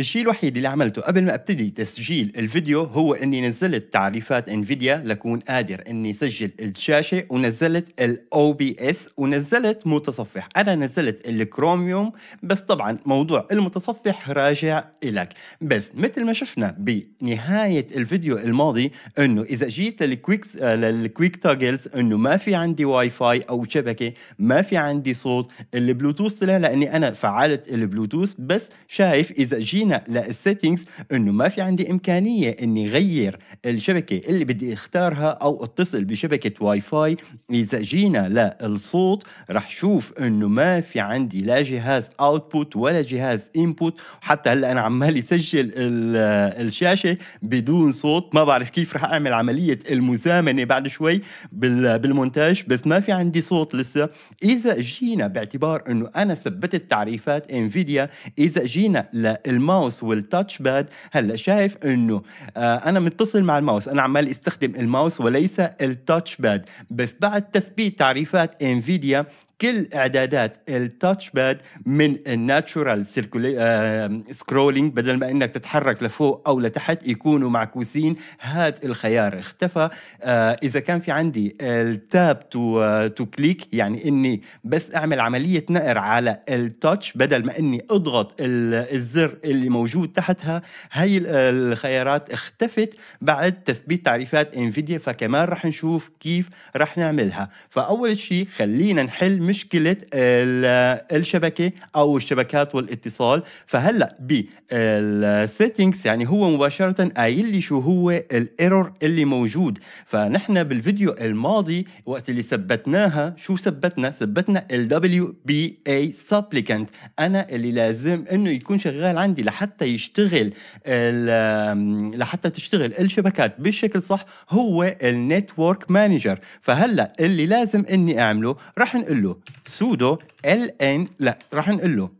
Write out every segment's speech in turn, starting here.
الشيء الوحيد اللي عملته قبل ما ابتدي تسجيل الفيديو هو اني نزلت تعريفات انفيديا لكون قادر اني سجل الشاشه ونزلت الاو بي اس ونزلت متصفح انا نزلت الكروميوم بس طبعا موضوع المتصفح راجع الك بس مثل ما شفنا بنهايه الفيديو الماضي انه اذا جيت للكويك للكويك تاجلز انه ما في عندي واي فاي او شبكه ما في عندي صوت البلوتوث طلع لاني انا فعلت البلوتوث بس شايف اذا جينا هنا للسيتنجز انه ما في عندي امكانيه اني غير الشبكه اللي بدي اختارها او اتصل بشبكه واي فاي اذا جينا للصوت رح شوف انه ما في عندي لا جهاز اوتبوت ولا جهاز انبوت حتى هلا انا عمال يسجل الشاشه بدون صوت ما بعرف كيف رح اعمل عمليه المزامنه بعد شوي بالمونتاج بس ما في عندي صوت لسه اذا جينا باعتبار انه انا ثبتت تعريفات انفيديا اذا جينا للماوس الماوس والتاتش باد هلا شايف انه آه انا متصل مع الماوس انا عمال استخدم الماوس وليس التاتش باد بس بعد تثبيت تعريفات انفيديا كل اعدادات التاتش باد من الناتشورال سكرولينج بدل ما انك تتحرك لفوق او لتحت يكونوا معكوسين هذا الخيار اختفى آه اذا كان في عندي التاب تو تو كليك يعني اني بس اعمل عمليه نقر على التاتش بدل ما اني اضغط الزر اللي موجود تحتها هاي آه، الخيارات اختفت بعد تثبيت تعريفات انفيديا فكمان رح نشوف كيف رح نعملها فاول شيء خلينا نحل مشكله الشبكه او الشبكات والاتصال فهلا بالسيتنجز يعني هو مباشره قايل لي شو هو الايرور اللي موجود فنحن بالفيديو الماضي وقت اللي ثبتناها شو ثبتنا ثبتنا ال WBA supplicant انا اللي لازم انه يكون شغال عندي لحتى يشتغل لحتى تشتغل الشبكات بالشكل صح هو النتورك مانجر فهلا اللي لازم اني اعمله رح نقول له sudo ln لا راح نقول له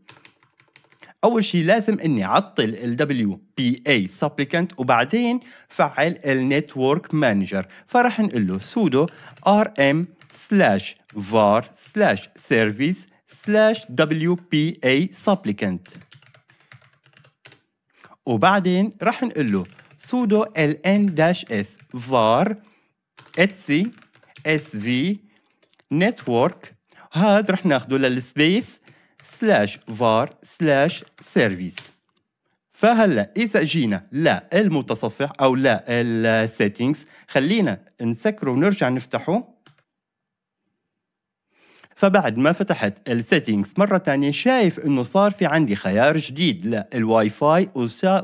اول شيء لازم اني اعطل الدبليو بي اي سبليكانت وبعدين فعل النتورك مانجر فراح نقول له سودو ار ام سلاش فار سلاش سيرفيس سلاش دبليو بي اي سبليكانت وبعدين راح نقول له sudo ln ان داش اس فار اتسي اس هاد رح ناخده للسبيس سلاش var سلاش سيرفيس فهلا اذا جينا للمتصفح او للسيتنجز خلينا نسكره ونرجع نفتحه فبعد ما فتحت السيتنجز مرة تانية شايف انه صار في عندي خيار جديد للواي فاي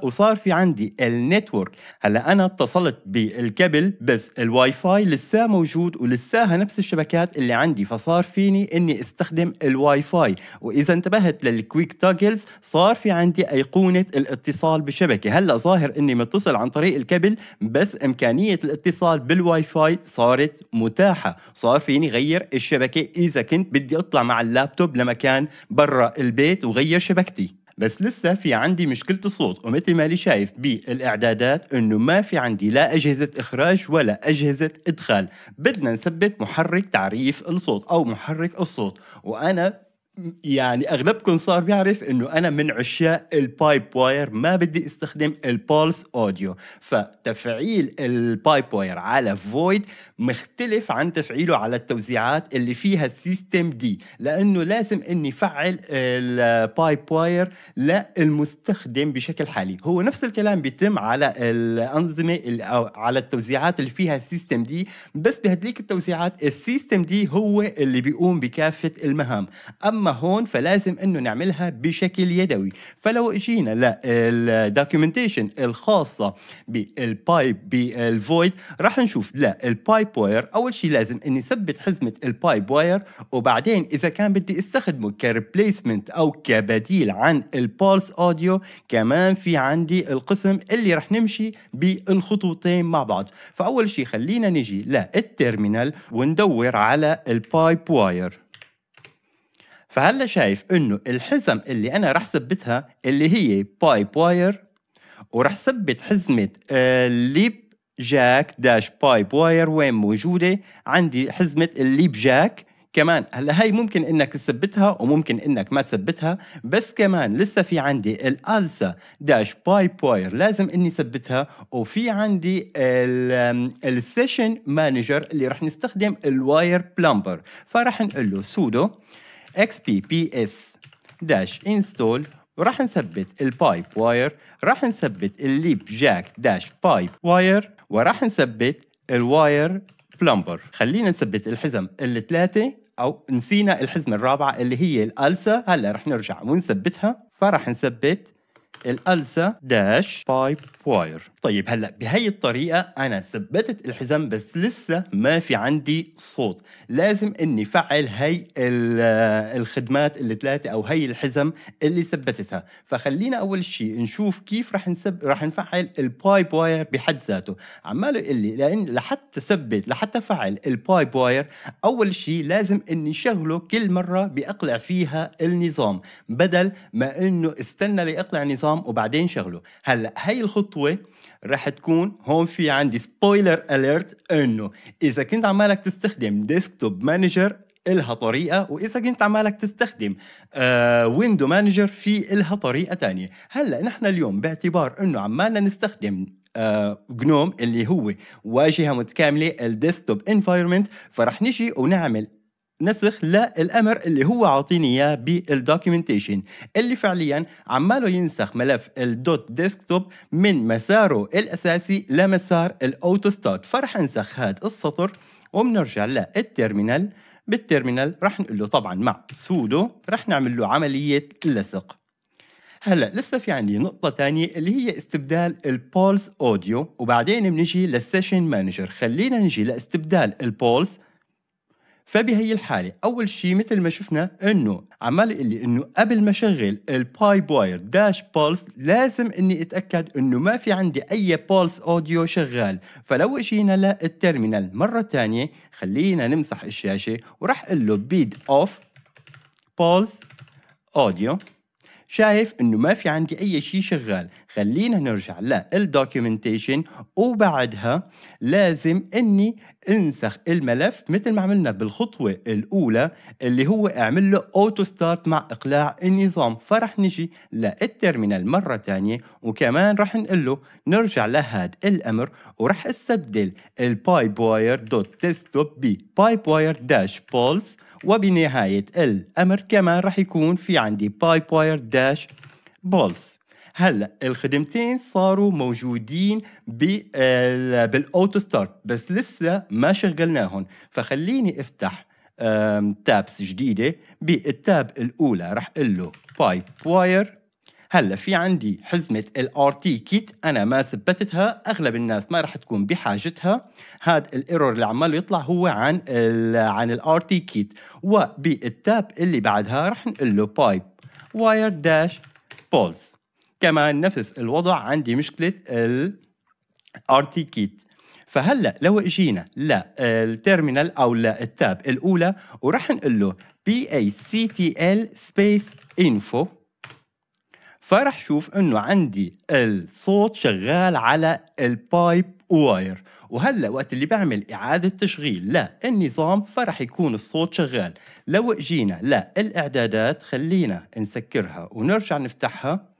وصار في عندي النتورك هلا انا اتصلت بالكابل بس الواي فاي لسه موجود ولساها نفس الشبكات اللي عندي فصار فيني اني استخدم الواي فاي واذا انتبهت للكويك تاجلز صار في عندي ايقونة الاتصال بالشبكة هلا ظاهر اني متصل عن طريق الكابل بس امكانية الاتصال بالواي فاي صارت متاحة صار فيني غير الشبكة اذا كنت بدي اطلع مع اللابتوب لمكان برا البيت وغير شبكتي بس لسه في عندي مشكلة الصوت ومثل ما لي شايف بالإعدادات إنه ما في عندي لا أجهزة إخراج ولا أجهزة إدخال بدنا نثبت محرك تعريف الصوت أو محرك الصوت وأنا يعني اغلبكم صار بيعرف انه انا من عشاق البايب واير ما بدي استخدم البولس اوديو فتفعيل البايب واير على فويد مختلف عن تفعيله على التوزيعات اللي فيها السيستم دي لانه لازم اني فعل البايب واير للمستخدم بشكل حالي هو نفس الكلام بيتم على الانظمه أو على التوزيعات اللي فيها السيستم دي بس بهدليك التوزيعات السيستم دي هو اللي بيقوم بكافه المهام اما هون فلازم انه نعملها بشكل يدوي فلو اجينا للدوكيومنتيشن الخاصه بالبايب بالفويد راح نشوف لا البايب واير اول شيء لازم اني ثبت حزمه البايب واير وبعدين اذا كان بدي استخدمه كريبليسمنت او كبديل عن البولس اوديو كمان في عندي القسم اللي راح نمشي بالخطوطين مع بعض فاول شيء خلينا نجي للتيرمينال وندور على البايب واير فهلا شايف انه الحزم اللي انا رح ثبتها اللي هي بايب واير ورح ثبت حزمه الليب جاك داش بايب واير وين موجوده عندي حزمه الليب جاك كمان هلا هي ممكن انك تثبتها وممكن انك ما تثبتها بس كمان لسه في عندي الالسا داش بايب واير لازم اني ثبتها وفي عندي السيشن مانجر اللي رح نستخدم الواير بلمبر فرح نقول له سودو xpps-install وراح نثبت البايب واير راح نثبت الليب جاك داش بايب واير وراح نثبت الواير بلمبر خلينا نثبت الحزم الثلاثه او نسينا الحزمه الرابعه اللي هي الالسا هلا رح نرجع ونثبتها فراح نثبت الالسا داش بايب واير طيب هلا بهي الطريقه انا ثبتت الحزام بس لسه ما في عندي صوت لازم اني فعل هي آه، الخدمات الثلاثه او هي الحزم اللي ثبتتها فخلينا اول شيء نشوف كيف رح نسب رح نفعل البايب واير بحد ذاته عمال يقول لي لان لحتى ثبت لحتى فعل البايب واير اول شيء لازم اني شغله كل مره باقلع فيها النظام بدل ما انه استنى لاقلع نظام الخصام وبعدين شغله هلا هي الخطوه رح تكون هون في عندي سبويلر اليرت انه اذا كنت عمالك تستخدم ديسكتوب مانجر إلها طريقة وإذا كنت عمالك تستخدم آه ويندو مانجر في إلها طريقة تانية هلأ نحن اليوم باعتبار أنه عمالنا نستخدم آه جنوم اللي هو واجهه متكامله الديسكتوب انفايرمنت فرح نجي ونعمل نسخ للامر اللي هو عاطيني اياه بالدوكيومنتيشن اللي فعليا عماله ينسخ ملف الدوت ديسكتوب من مساره الاساسي لمسار الاوتو ستات فرح انسخ هذا السطر وبنرجع للتيرمينال بالتيرمينال رح نقول له طبعا مع سودو رح نعمل له عمليه لصق هلا لسه في عندي نقطة تانية اللي هي استبدال البولس اوديو وبعدين بنجي للسيشن مانجر خلينا نجي لاستبدال البولس فبهي الحالة أول شيء مثل ما شفنا إنه عمال يقول لي إنه قبل ما شغل الباي واير داش بولس لازم إني أتأكد إنه ما في عندي أي بولس أوديو شغال فلو إجينا للترمينال مرة ثانية خلينا نمسح الشاشة ورح أقول له بيد أوف بولس أوديو شايف انه ما في عندي اي شيء شغال خلينا نرجع للدوكيومنتيشن وبعدها لازم اني انسخ الملف مثل ما عملنا بالخطوه الاولى اللي هو اعمل له اوتو ستارت مع اقلاع النظام فرح نجي للترمينال مره ثانيه وكمان رح نقول له نرجع لهاد الامر ورح استبدل البايب واير دوت ديسكتوب ببايب واير داش بولز وبنهايه الامر كمان رح يكون في عندي بايب واير داش بولز هلا الخدمتين صاروا موجودين آه، بالاوتو ستارت بس لسه ما شغلناهم فخليني افتح تابس جديده بالتاب الاولى راح اقول له بايب واير هلا في عندي حزمه الار تي كيت انا ما ثبتتها اغلب الناس ما راح تكون بحاجتها هذا الايرور اللي عماله يطلع هو عن الـ عن الار تي كيت وبالتاب اللي بعدها راح نقول له بايب واير داش بولز كمان نفس الوضع عندي مشكله الار تي كيت فهلا لو اجينا للتيرمينال او للتاب الاولى وراح نقول له بي اي سي تي ال سبيس انفو فرح شوف انه عندي الصوت شغال على البايب واير وهلا وقت اللي بعمل اعاده تشغيل للنظام فرح يكون الصوت شغال لو اجينا للاعدادات خلينا نسكرها ونرجع نفتحها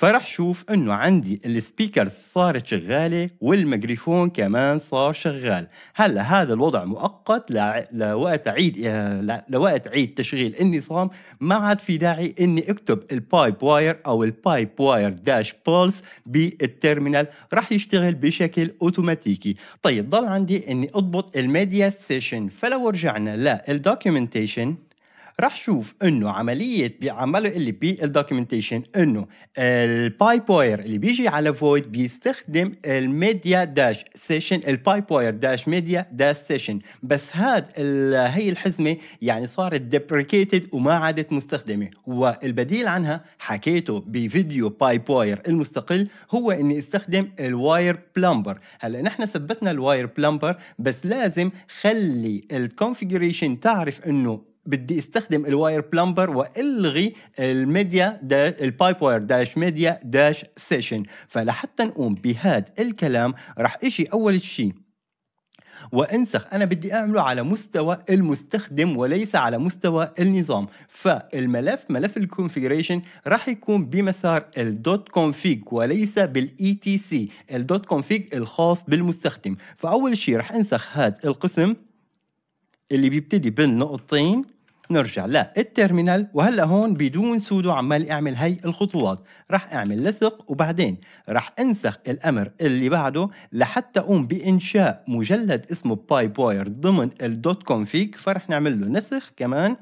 فرح شوف انه عندي السبيكرز صارت شغالة والميكروفون كمان صار شغال هلا هذا الوضع مؤقت لوقت عيد آه، لوقت عيد تشغيل النظام ما عاد في داعي اني اكتب البايب واير او البايب واير داش بولس بالترمينال راح يشتغل بشكل اوتوماتيكي طيب ضل عندي اني اضبط الميديا سيشن فلو رجعنا للدوكيومنتيشن راح شوف انه عمليه عملوا اللي الدوكيومنتيشن انه البايب واير اللي بيجي على فويد بيستخدم الميديا داش سيشن البايب واير داش ميديا داش سيشن بس هاد هي الحزمه يعني صارت ديبريكيتد وما عادت مستخدمه والبديل عنها حكيته بفيديو بايب واير المستقل هو اني استخدم الواير بلمبر هلا نحن ثبتنا الواير بلمبر بس لازم خلي الكونفيجريشن تعرف انه بدي استخدم الواير بلمبر والغي الميديا داش البايب واير داش ميديا داش سيشن فلحتى نقوم بهذا الكلام راح اشي اول شيء وانسخ انا بدي اعمله على مستوى المستخدم وليس على مستوى النظام فالملف ملف الكونفيجريشن راح يكون بمسار الدوت كونفيج وليس بالاي تي e سي الدوت كونفيج الخاص بالمستخدم فاول شيء راح انسخ هذا القسم اللي بيبتدي بالنقطتين نرجع للتيرمينال وهلا هون بدون سودو عمال اعمل هي الخطوات راح اعمل لصق وبعدين راح انسخ الامر اللي بعده لحتى اقوم بانشاء مجلد اسمه بايب واير ضمن الدوت كونفيج فرح نعمل له نسخ كمان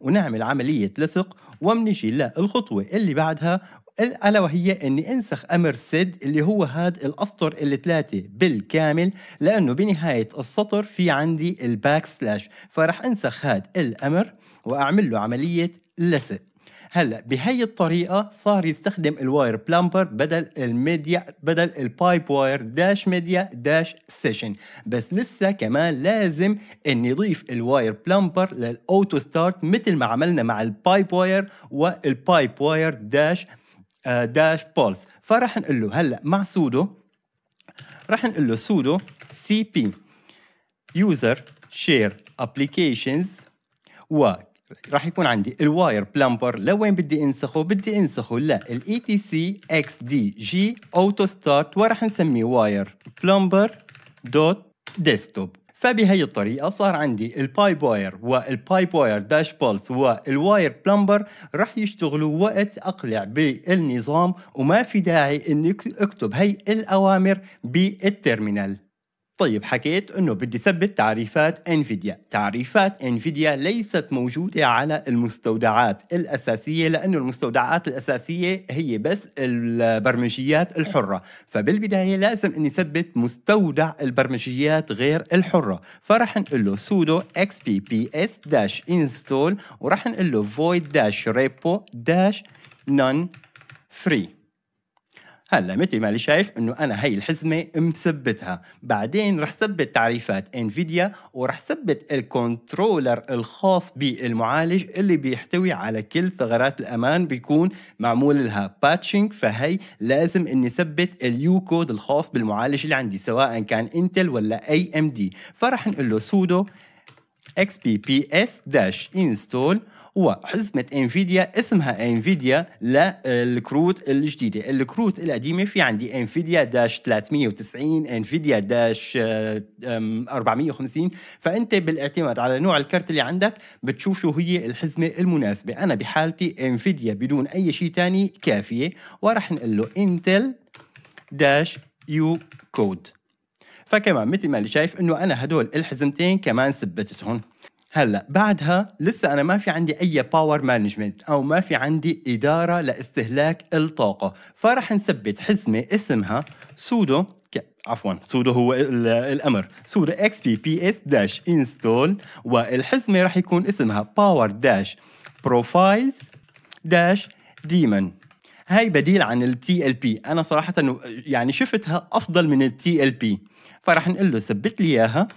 ونعمل عملية لصق ومنجي للخطوة اللي بعدها ألا وهي أني أنسخ أمر سد اللي هو هاد الأسطر الثلاثة بالكامل لأنه بنهاية السطر في عندي الباك سلاش فرح أنسخ هاد الأمر واعمل له عمليه لسق هلا بهي الطريقه صار يستخدم الواير بلامبر بدل الميديا بدل البايب واير داش ميديا داش سيشن بس لسه كمان لازم ان يضيف الواير بلامبر للاوتو ستارت مثل ما عملنا مع البايب واير والبايب واير داش آه، داش بولس فرح نقول له هلا مع سودو رح نقول له سودو سي بي يوزر شير ابلكيشنز و راح يكون عندي الواير بلامبر لوين بدي انسخه بدي انسخه لا الاي تي سي اكس دي جي اوتو ستارت وراح نسميه واير بلامبر دوت ديسكتوب فبهي الطريقة صار عندي البايب واير والبايب واير داش بولس والواير بلامبر رح يشتغلوا وقت أقلع بالنظام وما في داعي أني أكتب هي الأوامر بالترمينال طيب حكيت انه بدي ثبت تعريفات انفيديا، تعريفات انفيديا ليست موجودة على المستودعات الأساسية لأنه المستودعات الأساسية هي بس البرمجيات الحرة، فبالبداية لازم اني ثبت مستودع البرمجيات غير الحرة، فرح نقول له sudo xpps-install ورح نقول له void repo none free هلا مثل ما اللي شايف انه انا هي الحزمه مثبتها بعدين رح ثبت تعريفات انفيديا ورح ثبت الكنترولر الخاص بالمعالج اللي بيحتوي على كل ثغرات الامان بيكون معمول لها باتشنج فهي لازم اني ثبت اليو كود الخاص بالمعالج اللي عندي سواء كان انتل ولا اي ام دي فرح نقول له سودو xpps-install وحزمة انفيديا اسمها انفيديا للكروت الجديدة الكروت القديمة في عندي انفيديا داش 390 انفيديا داش 450 فانت بالاعتماد على نوع الكرت اللي عندك بتشوف شو هي الحزمة المناسبة انا بحالتي انفيديا بدون اي شيء تاني كافية وراح نقول له انتل داش يو كود فكمان مثل ما اللي شايف انه انا هدول الحزمتين كمان ثبتتهم هلا بعدها لسه انا ما في عندي اي باور مانجمنت او ما في عندي اداره لاستهلاك الطاقه فرح نثبت حزمه اسمها سودو عفوا سودو هو الامر سودو اكس بي بي اس داش انستول والحزمه راح يكون اسمها باور داش بروفايلز داش ديمن هاي بديل عن التي ال بي انا صراحه يعني شفتها افضل من التي ال بي فراح نقول له ثبت لي اياها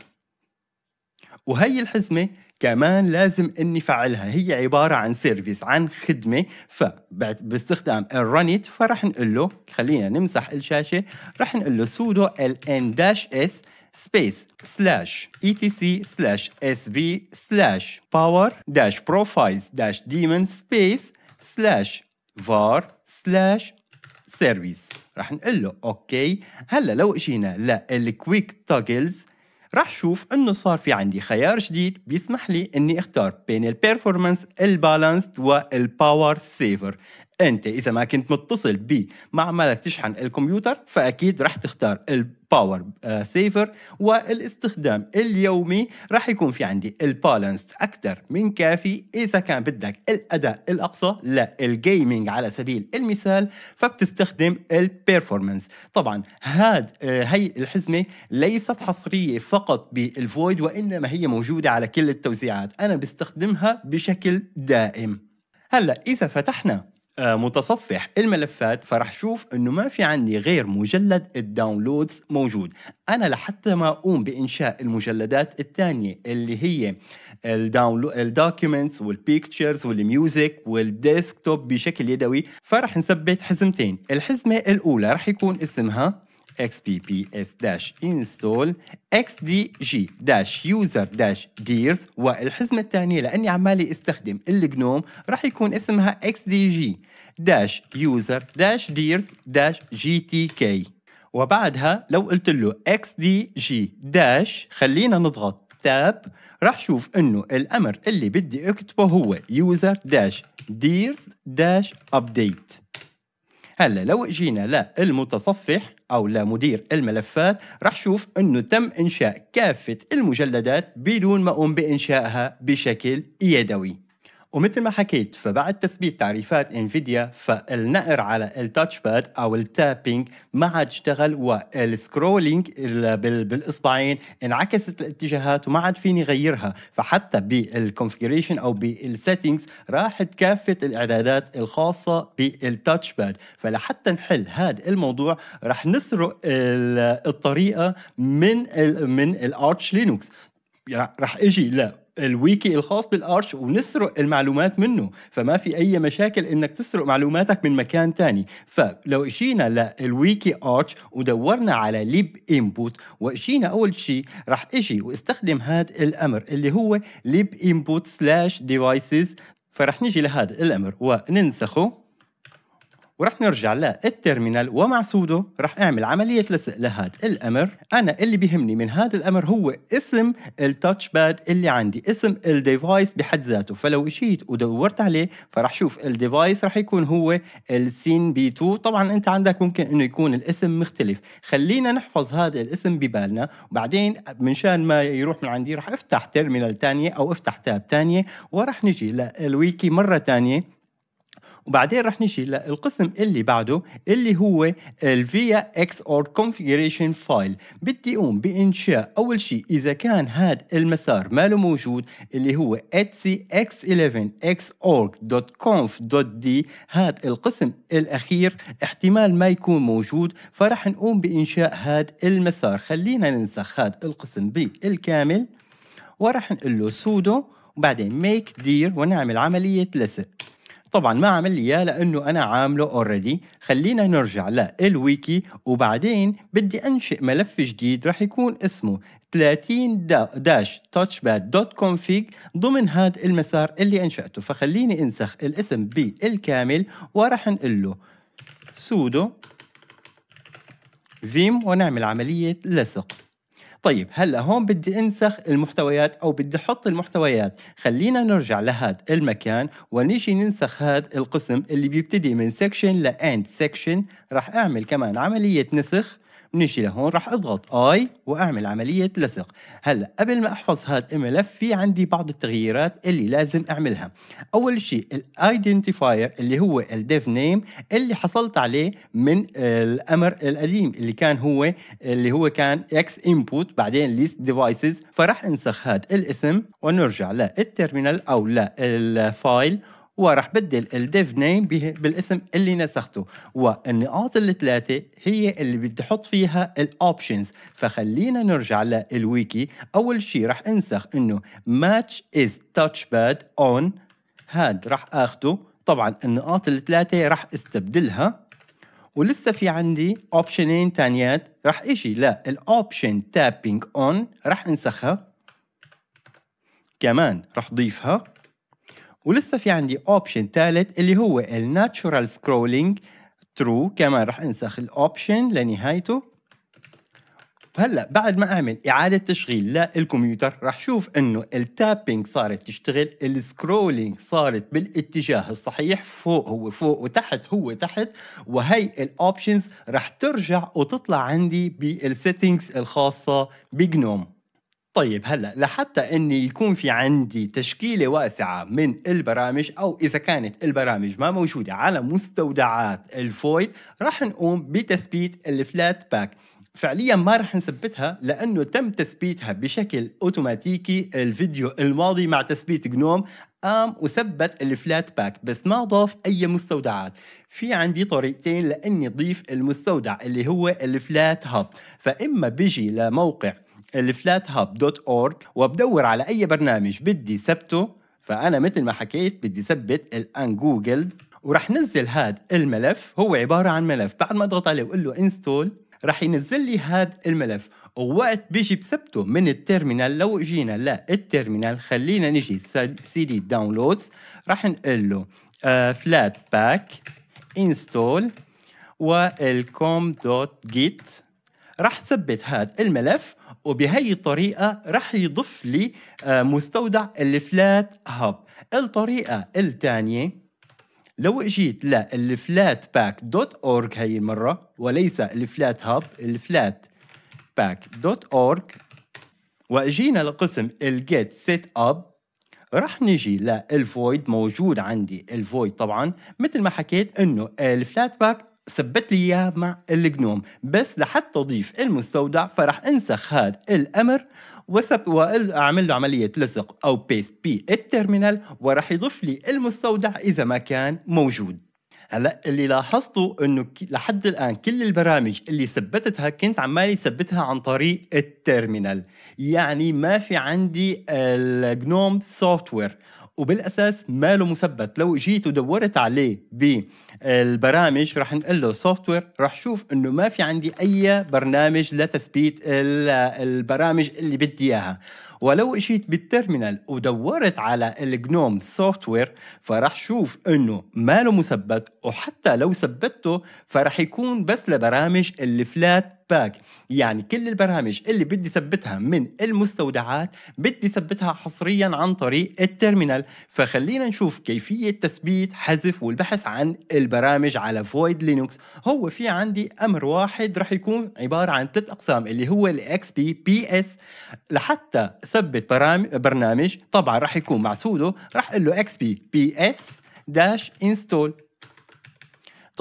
وهي الحزمة كمان لازم اني فعلها هي عبارة عن سيرفيس عن خدمة فباستخدام الرانيت فرح نقول له خلينا نمسح الشاشة رح نقول له sudo ln s سبيس سلاش اي تي سي سلاش اس بي سلاش باور داش بروفايلز داش ديمون سبيس سلاش فار سلاش سيرفيس رح نقول له اوكي هلا لو اجينا للكويك توجلز رح شوف انه صار في عندي خيار جديد بيسمح لي اني اختار بين البيرفورمانس البالانسد والباور سيفر انت اذا ما كنت متصل بمعملك تشحن الكمبيوتر فاكيد رح تختار الـ باور سيفر uh, والاستخدام اليومي راح يكون في عندي البالانس اكثر من كافي اذا كان بدك الاداء الاقصى للجيمنج على سبيل المثال فبتستخدم البيرفورمانس طبعا هاد هي آه، الحزمه ليست حصريه فقط بالفويد وانما هي موجوده على كل التوزيعات انا بستخدمها بشكل دائم هلا اذا فتحنا آه، متصفح الملفات فرح شوف انه ما في عندي غير مجلد الداونلودز موجود انا لحتى ما اقوم بانشاء المجلدات الثانيه اللي هي الدوكيومنتس والبيكتشرز والميوزك والديسكتوب بشكل يدوي فرح نثبت حزمتين الحزمه الاولى رح يكون اسمها xpps-install xdg-user-dears والحزمة الثانية لأني عمالي استخدم الجنوم راح يكون اسمها xdg-user-dears-gtk وبعدها لو قلت له xdg- خلينا نضغط تاب راح شوف انه الامر اللي بدي اكتبه هو user dears update هلا لو جينا للمتصفح او لمدير الملفات راح شوف انه تم انشاء كافه المجلدات بدون ما اقوم بانشائها بشكل يدوي ومثل ما حكيت فبعد تثبيت تعريفات انفيديا فالنقر على التاتش باد او التابينج ما عاد اشتغل والسكرولينج بالاصبعين انعكست الاتجاهات وما عاد فيني غيرها فحتى بالكونفجريشن او بالسيتنجز راحت كافه الاعدادات الخاصه بالتاتش باد فلحتى نحل هذا الموضوع رح نسرق الطريقه من من الارتش لينوكس رح اجي لا الويكي الخاص بالارش ونسرق المعلومات منه فما في اي مشاكل انك تسرق معلوماتك من مكان تاني فلو اجينا للويكي ارش ودورنا على ليب انبوت واجينا اول شيء راح اجي واستخدم هذا الامر اللي هو ليب انبوت سلاش ديفايسز فرح نجي لهذا الامر وننسخه ورح نرجع للترمينال ومع سودو رح اعمل عمليه لصق لهذا الامر انا اللي بيهمني من هذا الامر هو اسم التاتش باد اللي عندي اسم الديفايس بحد ذاته فلو اجيت ودورت عليه فرح شوف الديفايس رح يكون هو السين بي 2 طبعا انت عندك ممكن انه يكون الاسم مختلف خلينا نحفظ هذا الاسم ببالنا وبعدين من شان ما يروح من عندي رح افتح ترمينال ثانيه او افتح تاب ثانيه ورح نجي للويكي مره ثانيه وبعدين رح نجي للقسم اللي بعده اللي هو ال via XOR configuration file بدي اقوم بانشاء اول شيء اذا كان هذا المسار ماله موجود اللي هو x 11 xorgconfd هذا القسم الاخير احتمال ما يكون موجود فرح نقوم بانشاء هذا المسار خلينا ننسخ هذا القسم بالكامل ورح نقول له sudo وبعدين make dir ونعمل عملية لصق طبعا ما عمل لي اياه لانه انا عامله اوريدي خلينا نرجع للويكي وبعدين بدي انشئ ملف جديد رح يكون اسمه 30 داش باد دوت كونفيج ضمن هذا المسار اللي انشاته فخليني انسخ الاسم بالكامل وراح نقول له سودو فيم ونعمل عمليه لصق طيب هلا هون بدي انسخ المحتويات او بدي احط المحتويات خلينا نرجع لهاد المكان ونيجي ننسخ هاد القسم اللي بيبتدي من سكشن لاند سكشن راح اعمل كمان عمليه نسخ بنيجي لهون راح اضغط اي واعمل عملية لصق هلا قبل ما احفظ هذا الملف في عندي بعض التغييرات اللي لازم اعملها اول شيء الايدنتيفاير اللي هو الديف نيم اللي حصلت عليه من الامر القديم اللي كان هو اللي هو كان اكس انبوت بعدين ليست ديفايسز فراح انسخ هذا الاسم ونرجع للترمينال او للفايل وراح بدل الديف نيم بالاسم اللي نسخته والنقاط الثلاثة هي اللي بدي احط فيها الاوبشنز فخلينا نرجع للويكي اول شيء راح انسخ انه ماتش از تاتش باد اون هاد راح اخده طبعا النقاط الثلاثة راح استبدلها ولسه في عندي اوبشنين تانيات راح اجي الاوبشن تابينج اون راح انسخها كمان راح ضيفها ولسه في عندي اوبشن ثالث اللي هو الناتشورال سكرولينج ترو كمان راح انسخ الاوبشن لنهايته هلا بعد ما اعمل اعاده تشغيل للكمبيوتر رح شوف انه التابينج صارت تشتغل السكرولينج صارت بالاتجاه الصحيح فوق هو فوق وتحت هو تحت وهي الاوبشنز رح ترجع وتطلع عندي بالسيتنجز الخاصه بجنوم طيب هلا لحتى اني يكون في عندي تشكيله واسعه من البرامج او اذا كانت البرامج ما موجوده على مستودعات الفويد راح نقوم بتثبيت الفلات باك فعليا ما راح نثبتها لانه تم تثبيتها بشكل اوتوماتيكي الفيديو الماضي مع تثبيت جنوم قام وثبت الفلات باك بس ما ضاف اي مستودعات في عندي طريقتين لاني ضيف المستودع اللي هو الفلات هاب فاما بيجي لموقع الفلاتهاب.org وبدور على أي برنامج بدي ثبته فأنا مثل ما حكيت بدي ثبت جوجل ورح نزل هاد الملف هو عبارة عن ملف بعد ما اضغط عليه واقول له انستول رح ينزل لي هاد الملف ووقت بيجي بثبته من التيرمينال لو اجينا للتيرمينال خلينا نجي سي دي داونلودز رح نقول له فلات باك انستول والكوم دوت جيت رح ثبت هاد الملف وبهي الطريقة رح يضيف لي آه، مستودع الفلات هاب الطريقة الثانية لو اجيت للفلات باك دوت اورج هي المرة وليس الفلات هاب الفلات باك دوت اورج واجينا لقسم الجيت سيت اب رح نجي للفويد موجود عندي الفويد طبعا مثل ما حكيت انه الفلات باك ثبت لي اياه مع الجنوم بس لحتى تضيف المستودع فرح انسخ هذا الامر وسب واعمل له عمليه لصق او بيست بي التيرمينال وراح يضيف لي المستودع اذا ما كان موجود هلا اللي لاحظته انه لحد الان كل البرامج اللي ثبتتها كنت عمالي ثبتها عن طريق التيرمينال يعني ما في عندي الجنوم سوفت وير وبالاساس ما له مثبت لو جيت ودورت عليه بالبرامج رح نقول له سوفت وير رح شوف انه ما في عندي اي برنامج لتثبيت البرامج اللي بدي اياها ولو اجيت بالتيرمينال ودورت على الجنوم سوفت وير فرح شوف انه ما له مثبت وحتى لو ثبته فرح يكون بس لبرامج اللي فلات باك يعني كل البرامج اللي بدي ثبتها من المستودعات بدي ثبتها حصريا عن طريق التيرمينال فخلينا نشوف كيفية تثبيت حذف والبحث عن البرامج على فويد لينكس هو في عندي أمر واحد رح يكون عبارة عن ثلاث أقسام اللي هو الاكس بي بي اس لحتى ثبت برنامج طبعا رح يكون مع سودو رح أقول له XP بي بي اس داش انستول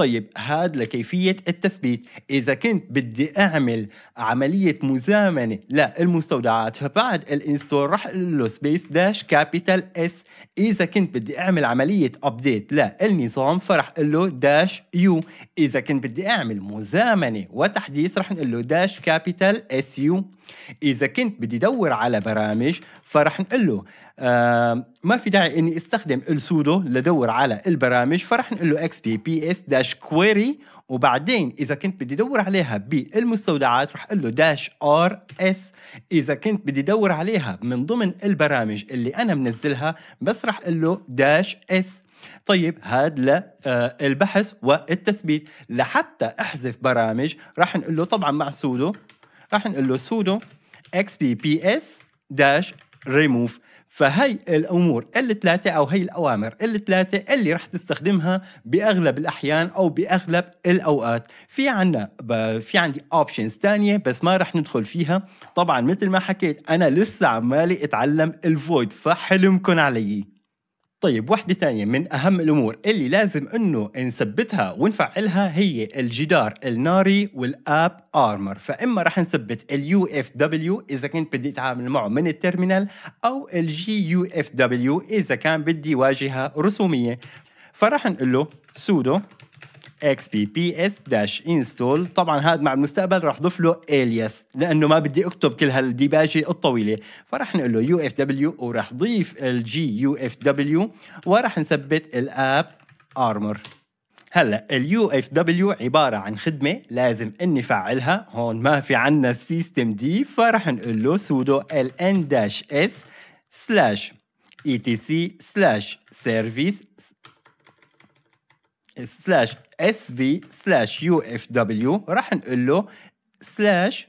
طيب هاد لكيفية التثبيت إذا كنت بدي أعمل عملية مزامنة للمستودعات فبعد الانستور راح له سبيس داش كابيتال اس اذا كنت بدي اعمل عمليه ابديت للنظام فرح اقول له داش يو اذا كنت بدي اعمل مزامنه وتحديث رح نقول له داش كابيتال اس يو اذا كنت بدي دور على برامج فرح نقول له آه ما في داعي اني استخدم السودو لدور على البرامج فرح نقول له اكس بي بي اس داش كويري وبعدين اذا كنت بدي ادور عليها بالمستودعات رح اقول له داش ار اس اذا كنت بدي ادور عليها من ضمن البرامج اللي انا منزلها بس رح اقول له داش اس طيب هاد للبحث آه، والتثبيت لحتى احذف برامج راح نقول له طبعا مع سودو راح نقول له سودو xpps داش ريموف فهي الامور الثلاثه او هي الاوامر الثلاثه اللي رح تستخدمها باغلب الاحيان او باغلب الاوقات في عنا في عندي اوبشنز ثانيه بس ما رح ندخل فيها طبعا مثل ما حكيت انا لسه عمالي اتعلم الفويد فحلمكن علي طيب واحدة ثانية من أهم الأمور اللي لازم أنه نثبتها ونفعلها هي الجدار الناري والآب آرمر فإما راح نثبت الـ UFW إذا كنت بدي أتعامل معه من الترمينال أو الـ GUFW إذا كان بدي واجهة رسومية فراح نقول له سودو اكس بي بي اس داش انستول طبعا هذا مع المستقبل راح ضيف له الياس لانه ما بدي اكتب كل هالديباجه الطويله فراح نقول له يو اف دبليو وراح ضيف الجي يو اف دبليو وراح نثبت الاب ارمر هلا اليو اف دبليو عباره عن خدمه لازم اني فعلها هون ما في عندنا السيستم دي فراح نقول له سودو ال ان داش اس سلاش اي تي سي سلاش سيرفيس سلاش اس بي سلاش يو اف دبليو راح نقول له سلاش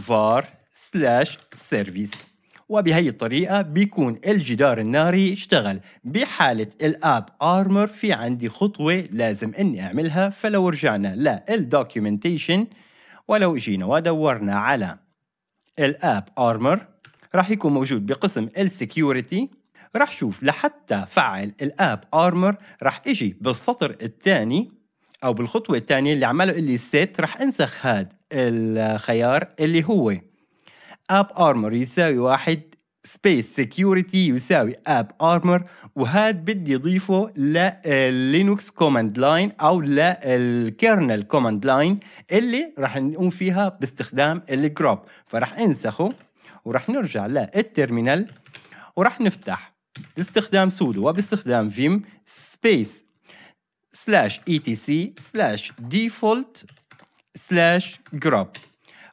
فار سلاش سيرفيس وبهي الطريقة بيكون الجدار الناري اشتغل بحالة الاب ارمر في عندي خطوة لازم اني اعملها فلو رجعنا للدوكيومنتيشن ولو اجينا ودورنا على الاب ارمر راح يكون موجود بقسم السكيورتي رح شوف لحتى فعل الاب ارمر رح اجي بالسطر الثاني او بالخطوه الثانيه اللي عمله اللي سيت رح انسخ هذا الخيار اللي هو اب ارمر يساوي واحد سبيس سكيورتي يساوي اب ارمر وهاد بدي اضيفه للينوكس كوماند لاين او للكيرنل كوماند لاين اللي راح نقوم فيها باستخدام الجروب فراح انسخه وراح نرجع للتيرمينال وراح نفتح باستخدام سودو وباستخدام فيم سبيس سلاش اي تي سي سلاش ديفولت سلاش جراب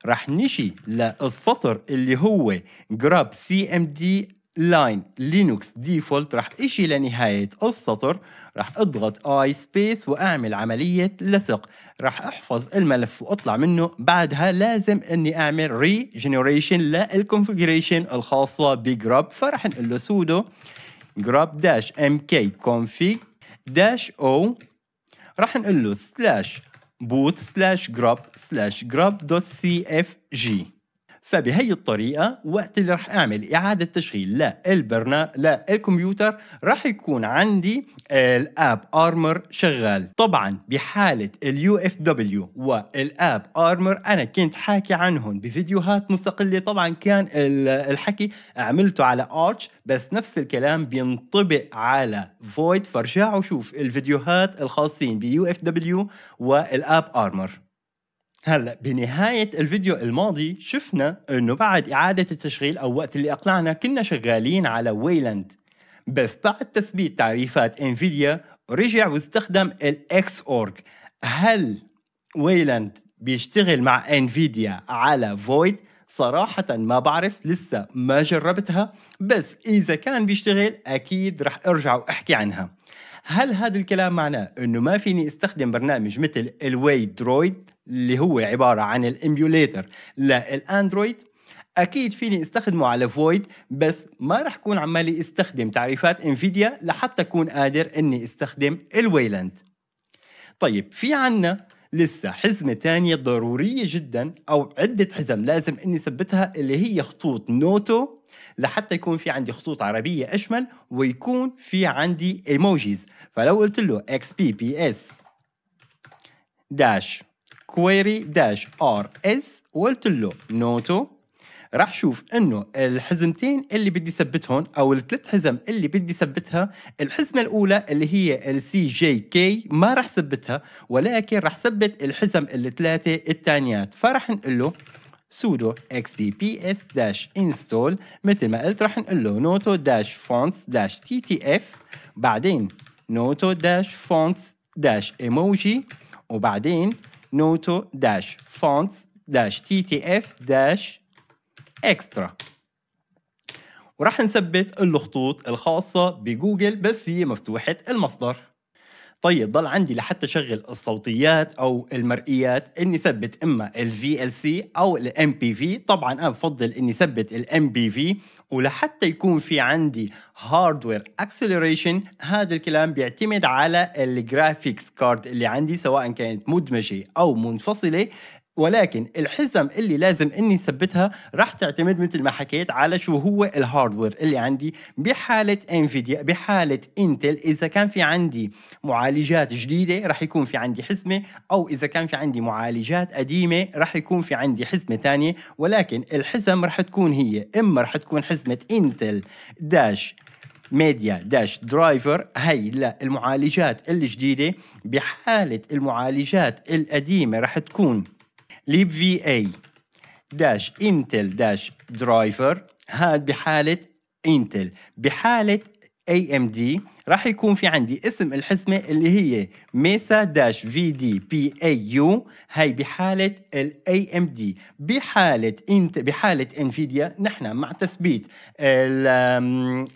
راح نشي للسطر اللي هو جراب سي ام دي لاين لينوكس ديفولت راح اشي لنهاية السطر راح اضغط اي سبيس واعمل عملية لصق راح احفظ الملف واطلع منه بعدها لازم اني اعمل ري جنريشن للكونفجريشن الخاصة بجراب فراح نقول له سودو جراب داش ام كي كونفيج داش او راح نقول له سلاش بوت سلاش جراب سلاش جراب دوت سي اف جي فبهي الطريقة وقت اللي رح أعمل إعادة تشغيل للبرنا للكمبيوتر رح يكون عندي الآب أرمر شغال طبعا بحالة اليو اف دبليو والآب أرمر أنا كنت حاكي عنهم بفيديوهات مستقلة طبعا كان الحكي عملته على أرش بس نفس الكلام بينطبق على فويد فرجعوا شوف الفيديوهات الخاصين بيو اف دبليو والآب أرمر هلا بنهاية الفيديو الماضي شفنا انه بعد اعادة التشغيل او وقت اللي اقلعنا كنا شغالين على ويلاند بس بعد تثبيت تعريفات انفيديا رجع واستخدم الاكس اورج هل ويلاند بيشتغل مع انفيديا على فويد صراحة ما بعرف لسه ما جربتها بس إذا كان بيشتغل أكيد رح أرجع وأحكي عنها هل هذا الكلام معناه أنه ما فيني استخدم برنامج مثل الواي درويد اللي هو عباره عن الاميوليتر للاندرويد اكيد فيني استخدمه على فويد بس ما رح كون عمالي استخدم تعريفات انفيديا لحتى اكون قادر اني استخدم الويلاند طيب في عنا لسه حزمة تانية ضرورية جدا أو عدة حزم لازم إني ثبتها اللي هي خطوط نوتو لحتى يكون في عندي خطوط عربية أشمل ويكون في عندي ايموجيز فلو قلت له XPPS داش كويري داش ار اس وقلت له نوتو راح شوف انه الحزمتين اللي بدي ثبتهم او الثلاث حزم اللي بدي ثبتها الحزمه الاولى اللي هي السي جي كي ما راح ثبتها ولكن راح ثبت الحزم الثلاثه الثانيات فراح نقول له sudo xpps داش انستول مثل ما قلت راح نقول له نوتو داش فونتس داش تي تي اف بعدين نوتو داش فونتس داش ايموجي وبعدين نوتو داش فونتس داش تي تي اف داش اكسترا وراح نثبت الخطوط الخاصة بجوجل بس هي مفتوحة المصدر طيب ضل عندي لحتى شغل الصوتيات او المرئيات اني ثبت اما ال VLC او ال MPV طبعا انا بفضل اني ثبت ال MPV ولحتى يكون في عندي هاردوير اكسلريشن هذا الكلام بيعتمد على الجرافيكس كارد اللي عندي سواء كانت مدمجه او منفصله ولكن الحزم اللي لازم اني ثبتها راح تعتمد مثل ما حكيت على شو هو الهاردوير اللي عندي بحاله انفيديا بحاله انتل اذا كان في عندي معالجات جديده راح يكون في عندي حزمه او اذا كان في عندي معالجات قديمه راح يكون في عندي حزمه ثانيه ولكن الحزم راح تكون هي اما راح تكون حزمه انتل داش ميديا داش درايفر هي للمعالجات الجديده بحاله المعالجات القديمه راح تكون ليب في اي داش انتل داش درايفر هاد بحاله انتل بحاله اي ام دي راح يكون في عندي اسم الحزمة اللي هي ميسا داش في دي بي اي يو هاي بحالة الاي ام دي بحالة انت بحالة انفيديا نحن مع تثبيت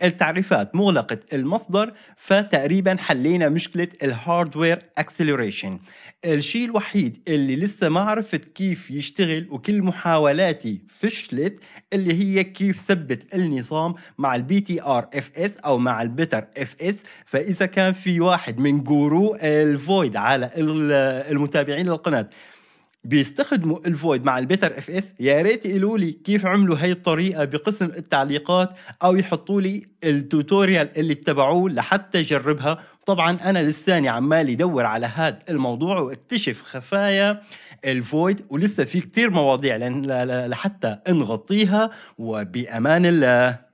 التعريفات مغلقة المصدر فتقريبا حلينا مشكلة الهاردوير اكسلريشن الشيء الوحيد اللي لسه ما عرفت كيف يشتغل وكل محاولاتي فشلت اللي هي كيف ثبت النظام مع البي تي ار اف اس او مع البتر اف اس كويس فاذا كان في واحد من جورو الفويد على المتابعين للقناه بيستخدموا الفويد مع البيتر اف اس يا ريت يقولوا لي كيف عملوا هي الطريقه بقسم التعليقات او يحطوا لي التوتوريال اللي اتبعوه لحتى اجربها طبعا انا لساني عمال يدور على هذا الموضوع واكتشف خفايا الفويد ولسه في كتير مواضيع لحتى نغطيها وبامان الله